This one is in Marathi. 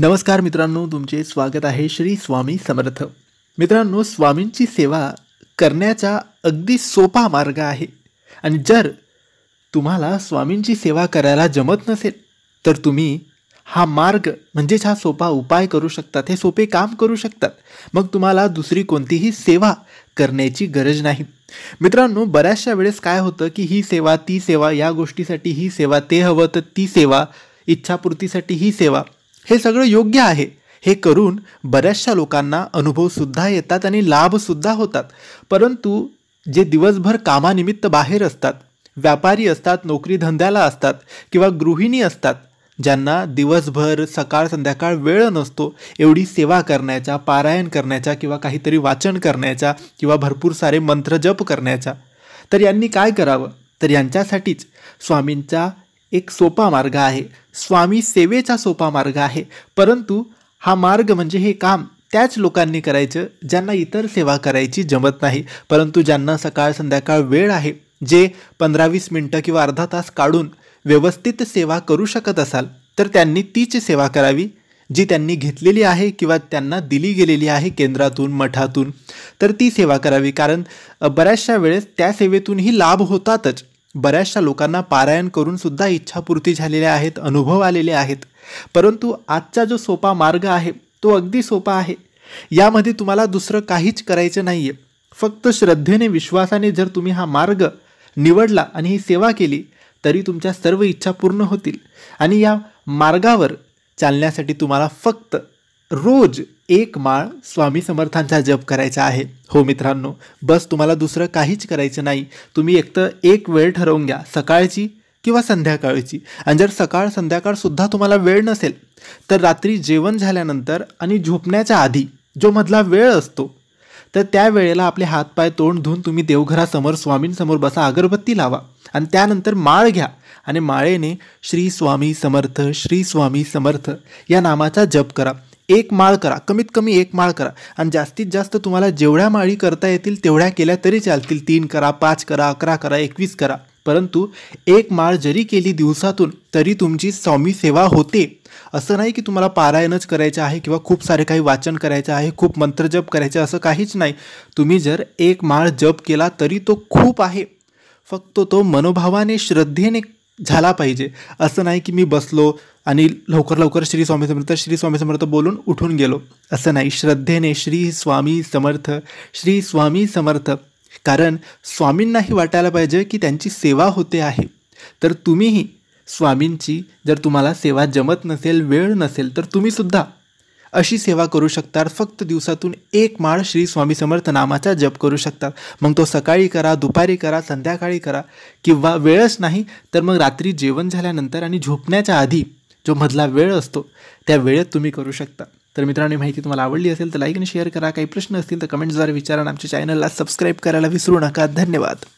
नमस्कार मित्रांनो तुमचे स्वागत आहे श्री स्वामी समर्थ मित्रांनो स्वामींची सेवा करण्याचा अगदी सोपा मार्ग आहे आणि जर तुम्हाला स्वामींची सेवा करायला जमत नसेल तर तुम्ही हा मार्ग म्हणजेच हा सोपा उपाय करू शकतात हे सोपे काम करू शकतात मग तुम्हाला दुसरी कोणतीही सेवा करण्याची गरज नाही मित्रांनो बऱ्याचशा वेळेस काय होतं की ही सेवा ती सेवा या गोष्टीसाठी ही सेवा ते हवं तर ती सेवा इच्छापूर्तीसाठी ही सेवा हे सगळं योग्य आहे हे करून बऱ्याचशा लोकांना अनुभवसुद्धा येतात आणि लाभसुद्धा होतात परंतु जे दिवसभर कामानिमित्त बाहेर असतात व्यापारी असतात नोकरी धंद्याला असतात किंवा गृहिणी असतात ज्यांना दिवसभर सकाळ संध्याकाळ वेळ नसतो एवढी सेवा करण्याच्या पारायण करण्याच्या किंवा काहीतरी वाचन करण्याच्या किंवा भरपूर सारे मंत्र जप करण्याच्या तर यांनी काय करावं तर यांच्यासाठीच स्वामींच्या एक सोपा मार्ग आहे स्वामी सेवेचा सोपा मार्ग आहे परंतु हा मार्ग म्हणजे हे काम त्याच लोकांनी करायचं ज्यांना इतर सेवा करायची जमत नाही परंतु ज्यांना सकाळ संध्याकाळ वेळ आहे जे पंधरा वीस मिनटं किंवा अर्धा तास काढून व्यवस्थित सेवा करू शकत असाल तर त्यांनी तीच सेवा करावी जी त्यांनी घेतलेली आहे किंवा त्यांना दिली गेलेली आहे केंद्रातून मठातून तर ती सेवा करावी कारण बऱ्याचशा वेळेस त्या सेवेतूनही लाभ होतातच बऱ्याचशा लोकांना पारायण करून सुद्धा इच्छापूर्ती झालेल्या आहेत अनुभव आलेले आहेत परंतु आजचा जो सोपा मार्ग आहे तो अगदी सोपा आहे यामध्ये तुम्हाला दुसरं काहीच करायचं नाही आहे फक्त श्रद्धेने विश्वासाने जर तुम्ही हा मार्ग निवडला आणि ही सेवा केली तरी तुमच्या सर्व इच्छा पूर्ण होतील आणि या मार्गावर चालण्यासाठी तुम्हाला फक्त रोज एक माळ स्वामी समर्थांचा जप करायचा आहे हो मित्रांनो बस तुम्हाला दुसरं काहीच करायचं नाही तुम्ही एकतर एक वेळ ठरवून घ्या सकाळची किंवा संध्याकाळची आणि जर सकाळ संध्याकाळसुद्धा तुम्हाला वेळ नसेल तर रात्री जेवण झाल्यानंतर आणि झोपण्याच्या आधी जो मधला वेळ असतो तर त्या वेळेला आपले हातपाय तोंड धुवून तुम्ही देवघरासमोर स्वामींसमोर बसा अगरबत्ती लावा आणि त्यानंतर माळ घ्या आणि माळेने श्री स्वामी समर्थ श्री स्वामी समर्थ या नामाचा जप करा एक माळ करा कमीत कमी एक माळ करा आणि जास्तीत जास्त तुम्हाला जेवढ्या माळी करता येतील तेवढ्या केल्या तरी चालतील तीन करा पाच करा अकरा करा एकवीस करा परंतु एक माळ जरी केली दिवसातून तरी तुमची स्वामी सेवा होते असं नाही की तुम्हाला पारायणच करायचं आहे किंवा खूप सारे काही वाचन करायचं आहे खूप मंत्र जप करायचं असं काहीच नाही तुम्ही जर एक माळ जप केला तरी तो खूप आहे फक्त तो मनोभावाने श्रद्धेने झाला पाहिजे असं नाही की मी बसलो आणि लवकर लवकर श्री स्वामी समर्थ श्री स्वामी समर्थ बोलून उठून गेलो असं नाही श्रद्धेने श्री स्वामी समर्थ श्री स्वामी समर्थ कारण स्वामींनाही वाटायला पाहिजे की त्यांची सेवा होते आहे तर तुम्हीही स्वामींची जर तुम्हाला सेवा जमत नसेल वेळ नसेल तर तुम्हीसुद्धा अशी सेवा करू शकतात फक्त दिवसातून एक माळ श्री स्वामी समर्थ नामाचा जप करू शकतात मग तो सकाळी करा दुपारी करा संध्याकाळी करा किंवा वेळच नाही तर मग रात्री जेवण झाल्यानंतर आणि झोपण्याच्या आधी जो मधला वेळ असतो त्या वेळेत तुम्ही करू शकता तर मित्रांनी माहिती तुम्हाला आवडली असेल तर लाईक आणि शेअर करा काही प्रश्न असतील तर कमेंट्सद्वारे विचारा आमच्या चॅनलला सबस्क्राईब करायला विसरू नका धन्यवाद